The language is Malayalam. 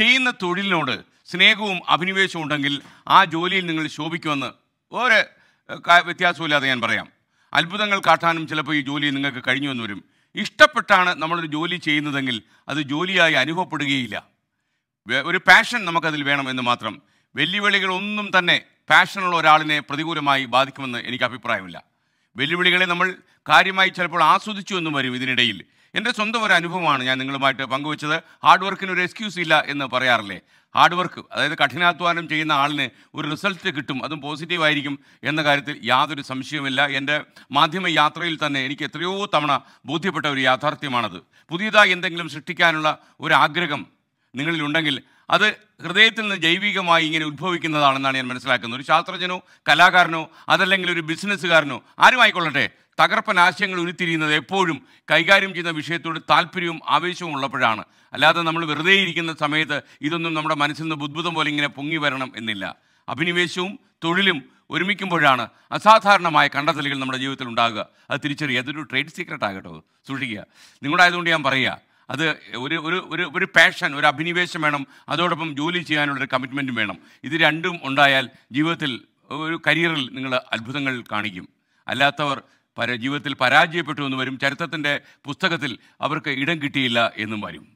ചെയ്യുന്ന തൊഴിലിനോട് സ്നേഹവും അഭിനിവേശവും ഉണ്ടെങ്കിൽ ആ ജോലിയിൽ നിങ്ങൾ ശോഭിക്കുമെന്ന് ഒരു വ്യത്യാസമില്ലാതെ ഞാൻ പറയാം അത്ഭുതങ്ങൾ കാട്ടാനും ചിലപ്പോൾ ഈ ജോലി നിങ്ങൾക്ക് കഴിഞ്ഞു എന്ന് വരും ഇഷ്ടപ്പെട്ടാണ് നമ്മളൊരു ജോലി ചെയ്യുന്നതെങ്കിൽ അത് ജോലിയായി അനുഭവപ്പെടുകയില്ല ഒരു പാഷൻ നമുക്കതിൽ വേണം എന്ന് മാത്രം വെല്ലുവിളികളൊന്നും തന്നെ പാഷനുള്ള ഒരാളിനെ പ്രതികൂലമായി ബാധിക്കുമെന്ന് എനിക്ക് അഭിപ്രായമില്ല വെല്ലുവിളികളെ നമ്മൾ കാര്യമായി ചിലപ്പോൾ ആസ്വദിച്ചു എന്നും വരും ഇതിനിടയിൽ എൻ്റെ സ്വന്തം ഒരു അനുഭവമാണ് ഞാൻ നിങ്ങളുമായിട്ട് പങ്കുവച്ചത് ഹാർഡ് വർക്കിന് ഒരു എക്സ്ക്യൂസ് ഇല്ല എന്ന് പറയാറില്ലേ ഹാർഡ് വർക്ക് അതായത് കഠിനാധ്വാനം ചെയ്യുന്ന ആളിന് ഒരു റിസൾട്ട് കിട്ടും അതും പോസിറ്റീവായിരിക്കും എന്ന കാര്യത്തിൽ യാതൊരു സംശയവുമില്ല എൻ്റെ മാധ്യമ യാത്രയിൽ തന്നെ എനിക്ക് എത്രയോ തവണ ബോധ്യപ്പെട്ട ഒരു യാഥാർത്ഥ്യമാണത് പുതിയതായി എന്തെങ്കിലും സൃഷ്ടിക്കാനുള്ള ഒരു ആഗ്രഹം നിങ്ങളിലുണ്ടെങ്കിൽ അത് ഹൃദയത്തിൽ നിന്ന് ജൈവികമായി ഇങ്ങനെ ഉത്ഭവിക്കുന്നതാണെന്നാണ് ഞാൻ മനസ്സിലാക്കുന്നത് ഒരു ശാസ്ത്രജ്ഞനോ കലാകാരനോ അതല്ലെങ്കിൽ ഒരു ബിസിനസ്സുകാരനോ ആരും ആയിക്കൊള്ളട്ടെ തകർപ്പൻ ആശയങ്ങൾ ഉരുത്തിരിയുന്നത് എപ്പോഴും കൈകാര്യം ചെയ്യുന്ന വിഷയത്തോട് താല്പര്യവും ആവേശവും ഉള്ളപ്പോഴാണ് അല്ലാതെ നമ്മൾ വെറുതെ ഇരിക്കുന്ന സമയത്ത് ഇതൊന്നും നമ്മുടെ മനസ്സിൽ നിന്ന് ബുദ്ധുതം പോലെ ഇങ്ങനെ പൊങ്ങി വരണം എന്നില്ല അഭിനിവേശവും തൊഴിലും ഒരുമിക്കുമ്പോഴാണ് അസാധാരണമായ കണ്ടെത്തലുകൾ നമ്മുടെ ജീവിതത്തിൽ ഉണ്ടാകുക അത് തിരിച്ചറിയുക അതൊരു ട്രേഡ് സീക്രട്ടാകട്ടോ സൂക്ഷിക്കുക നിങ്ങളുടെ ആയതുകൊണ്ട് ഞാൻ പറയുക അത് ഒരു ഒരു ഒരു ഒരു പാഷൻ ഒരു അഭിനിവേശം വേണം അതോടൊപ്പം ജോലി ചെയ്യാനുള്ളൊരു കമ്മിറ്റ്മെൻറ്റും വേണം ഇത് രണ്ടും ഉണ്ടായാൽ ജീവിതത്തിൽ ഒരു കരിയറിൽ നിങ്ങൾ അത്ഭുതങ്ങൾ കാണിക്കും അല്ലാത്തവർ പര ജീവിതത്തിൽ പരാജയപ്പെട്ടു എന്ന് വരും ചരിത്രത്തിൻ്റെ പുസ്തകത്തിൽ അവർക്ക് ഇടം കിട്ടിയില്ല എന്നും വരും